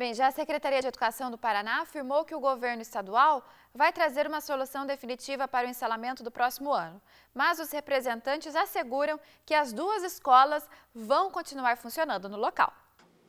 Bem, já a Secretaria de Educação do Paraná afirmou que o governo estadual vai trazer uma solução definitiva para o instalamento do próximo ano. Mas os representantes asseguram que as duas escolas vão continuar funcionando no local.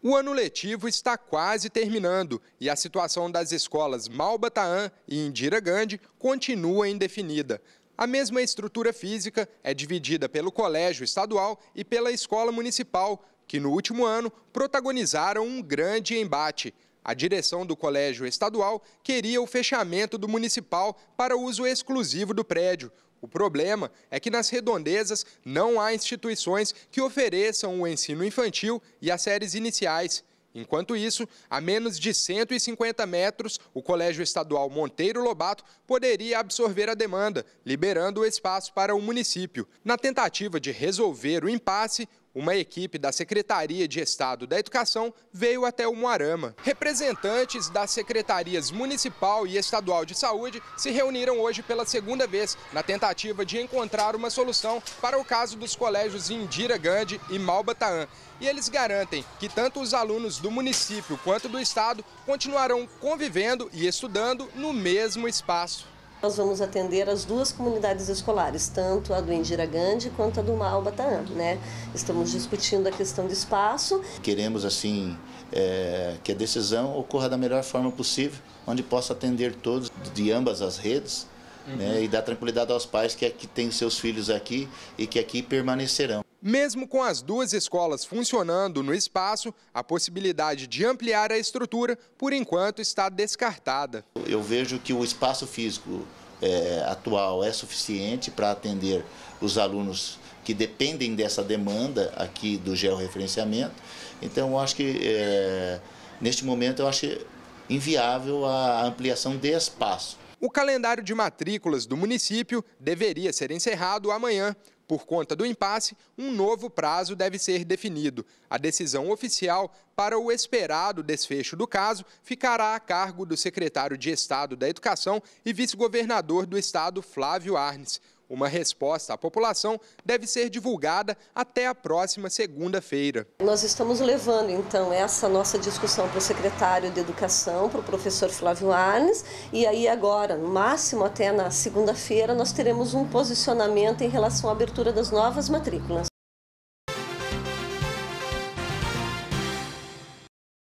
O ano letivo está quase terminando e a situação das escolas Malbataã e Indira Gandhi continua indefinida. A mesma estrutura física é dividida pelo colégio estadual e pela escola municipal, que no último ano protagonizaram um grande embate. A direção do colégio estadual queria o fechamento do municipal para uso exclusivo do prédio. O problema é que nas redondezas não há instituições que ofereçam o ensino infantil e as séries iniciais. Enquanto isso, a menos de 150 metros, o Colégio Estadual Monteiro Lobato poderia absorver a demanda, liberando o espaço para o município. Na tentativa de resolver o impasse, uma equipe da Secretaria de Estado da Educação veio até o Moarama. Representantes das secretarias municipal e estadual de saúde se reuniram hoje pela segunda vez na tentativa de encontrar uma solução para o caso dos colégios Indira Gandhi e Malbataan. E eles garantem que tanto os alunos do município quanto do estado continuarão convivendo e estudando no mesmo espaço. Nós vamos atender as duas comunidades escolares, tanto a do Indira Gandhi quanto a do Malbataan, né? Estamos discutindo a questão de espaço. Queremos, assim, é, que a decisão ocorra da melhor forma possível, onde possa atender todos de ambas as redes, né? uhum. né? E dar tranquilidade aos pais é, que têm seus filhos aqui e que aqui permanecerão. Mesmo com as duas escolas funcionando no espaço, a possibilidade de ampliar a estrutura, por enquanto, está descartada. Eu vejo que o espaço físico é, atual é suficiente para atender os alunos que dependem dessa demanda aqui do georreferenciamento. Então, eu acho que, é, neste momento, eu acho inviável a ampliação de espaço. O calendário de matrículas do município deveria ser encerrado amanhã, por conta do impasse, um novo prazo deve ser definido. A decisão oficial para o esperado desfecho do caso ficará a cargo do secretário de Estado da Educação e vice-governador do estado, Flávio Arnes. Uma resposta à população deve ser divulgada até a próxima segunda-feira. Nós estamos levando, então, essa nossa discussão para o secretário de Educação, para o professor Flávio Arnes, e aí agora, no máximo até na segunda-feira, nós teremos um posicionamento em relação à abertura das novas matrículas.